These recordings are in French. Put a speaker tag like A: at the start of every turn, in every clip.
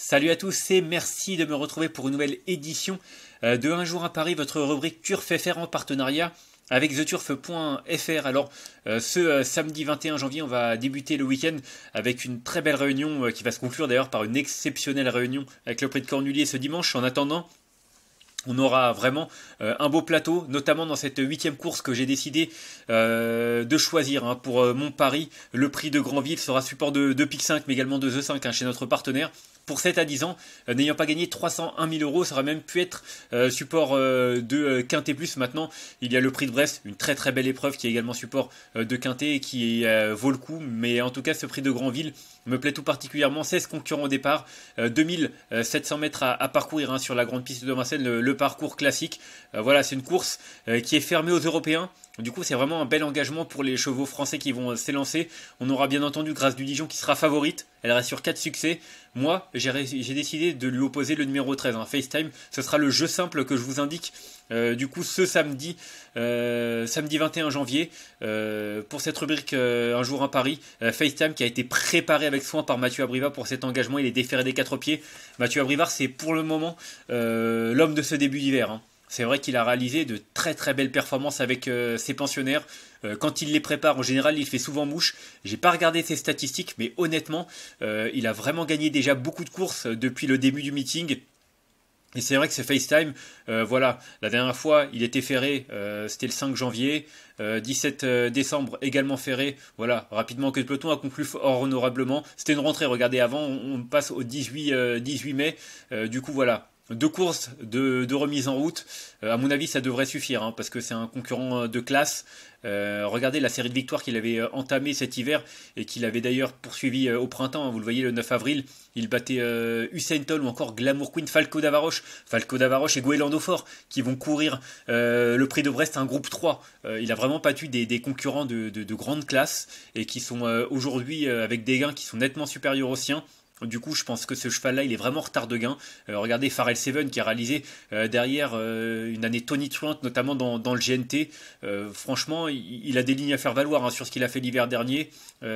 A: Salut à tous et merci de me retrouver pour une nouvelle édition euh, de Un jour à Paris, votre rubrique Turf en partenariat avec theturf.fr. Alors euh, ce euh, samedi 21 janvier, on va débuter le week-end avec une très belle réunion qui va se conclure d'ailleurs par une exceptionnelle réunion avec le prix de Cornulier ce dimanche. En attendant, on aura vraiment un beau plateau, notamment dans cette huitième course que j'ai décidé de choisir hein. pour mon pari. Le prix de Grandville sera support de, de PIC 5, mais également de The 5 hein, chez notre partenaire pour 7 à 10 ans, euh, n'ayant pas gagné 301 000 euros, ça aurait même pu être euh, support euh, de Quintet Plus. Maintenant, il y a le prix de Brest, une très très belle épreuve qui est également support de Quintet et qui vaut le coup. Mais en tout cas, ce prix de Grandville me plaît tout particulièrement. 16 concurrents au départ, 2700 mètres à, parcourir hein, sur la grande piste de Vincennes, le parcours classique. voilà, c'est une course qui est fermée aux Européens. Du coup, c'est vraiment un bel engagement pour les chevaux français qui vont euh, s'élancer. On aura bien entendu Grâce du Dijon qui sera favorite. Elle reste sur 4 succès. Moi, j'ai décidé de lui opposer le numéro 13, hein, FaceTime. Ce sera le jeu simple que je vous indique. Euh, du coup, ce samedi, euh, samedi 21 janvier, pour cette rubrique Un jour à Paris, FaceTime qui a été préparé avec soin par Mathieu Abrivard pour cet engagement. Il est déféré des quatre pieds. Mathieu Abrivard, c'est pour le moment l'homme de ce début d'hiver. Hein. C'est vrai qu'il a réalisé de très très belles performances avec euh, ses pensionnaires. Euh, quand il les prépare, en général, il fait souvent mouche. J'ai pas regardé ses statistiques, mais honnêtement, euh, il a vraiment gagné déjà beaucoup de courses depuis le début du meeting. Et c'est vrai que ce FaceTime, voilà, la dernière fois, il était ferré, c'était le 5 janvier. 17 décembre, également ferré. Voilà, rapidement que le peloton a conclu fort honorablement. C'était une rentrée, regardez, avant, on, passe au 18 mai. du coup, voilà, deux courses de, remise en route, euh, à mon avis, ça devrait suffire, hein, parce que c'est un concurrent euh, de classe. Euh, regardez la série de victoires qu'il avait entamée cet hiver et qu'il avait d'ailleurs poursuivi au printemps. Hein. vous le voyez, le 9 avril, il battait euh, Usain ou encore Glamour Queen Falco Davaroche. Falco Davaroche et Goélando Fort qui vont courir le prix de Brest, un groupe 3. il a vraiment battu des, des concurrents de, de, de, grande classe et qui sont aujourd'hui avec des gains qui sont nettement supérieurs aux siens. Du coup, je pense que ce cheval-là, il est vraiment retard de gain. Euh, regardez Pharrell Seven qui a réalisé euh, derrière euh, une année tonitruante, notamment dans, le GNT. franchement, il, a des lignes à faire valoir hein, sur ce qu'il a fait l'hiver dernier.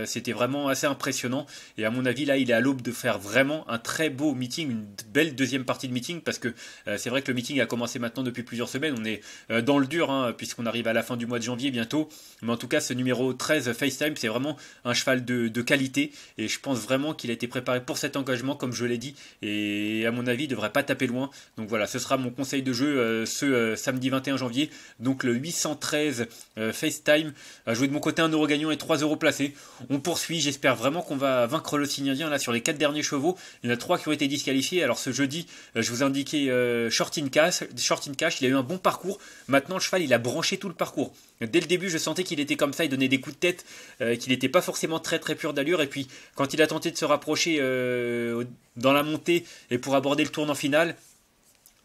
A: C'était vraiment assez impressionnant. Et à mon avis, là, il est à l'aube de faire vraiment un très beau meeting, une belle deuxième partie de meeting, parce que c'est vrai que le meeting a commencé maintenant depuis plusieurs semaines. On est dans le dur, hein, puisqu'on arrive à la fin du mois de janvier bientôt. Mais en tout cas, ce numéro 13 FaceTime, c'est vraiment un cheval de, de qualité. Et je pense vraiment qu'il a été préparé pour cet engagement, comme je l'ai dit, et à mon avis, il ne devrait pas taper loin. Donc voilà, ce sera mon conseil de jeu euh, ce euh, samedi 21 janvier. Donc le 813 face euh, FaceTime à jouer de mon côté 1 euro gagnant et 3 euros placés. On poursuit, j'espère vraiment qu'on va vaincre le indien là sur les 4 derniers chevaux. Il y en a 3 qui ont été disqualifiés. Alors ce jeudi, je vous indiquais indiqué short in, cash, short in Cash, il a eu un bon parcours. Maintenant, le cheval, il a branché tout le parcours. Dès le début, je sentais qu'il était comme ça, il donnait des coups de tête, qu'il n'était pas forcément très très pur d'allure. Et puis, quand il a tenté de se rapprocher euh, dans la montée et pour aborder le tournant final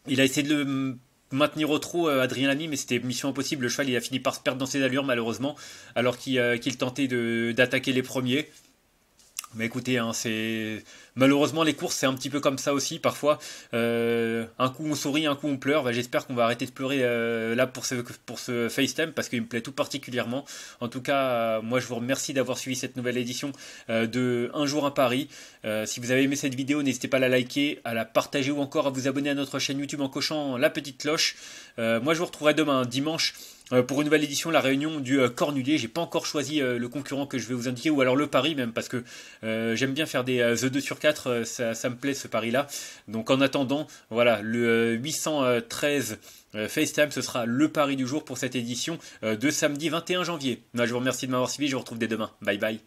A: Il a essayé de le maintenir au trou euh, Adrien Lamy, mais c'était mission impossible. Le cheval, il a fini par se perdre dans ses allures, malheureusement, alors qu'il euh, tentait d'attaquer les premiers. Mais écoutez, hein, c'est malheureusement les courses, c'est un petit peu comme ça aussi parfois. Euh, un coup on sourit, un coup on pleure. Bah, j'espère qu'on va arrêter de pleurer euh, là pour ce pour ce FaceTime parce qu'il me plaît tout particulièrement. En tout cas, euh, moi je vous remercie d'avoir suivi cette nouvelle édition de Un jour à Paris. si vous avez aimé cette vidéo, n'hésitez pas à la liker, à la partager ou encore à vous abonner à notre chaîne YouTube en cochant la petite cloche. moi je vous retrouverai demain dimanche euh, pour une nouvelle édition, la réunion du euh, Cornulier. J'ai pas encore choisi euh, le concurrent que je vais vous indiquer, ou alors le pari même, parce que j'aime bien faire des The 2 sur 4, ça, ça me plaît ce pari-là. Donc en attendant, voilà, le 813 FaceTime, ce sera le pari du jour pour cette édition de samedi 21 janvier. je vous remercie de m'avoir suivi, je vous retrouve dès demain. Bye bye.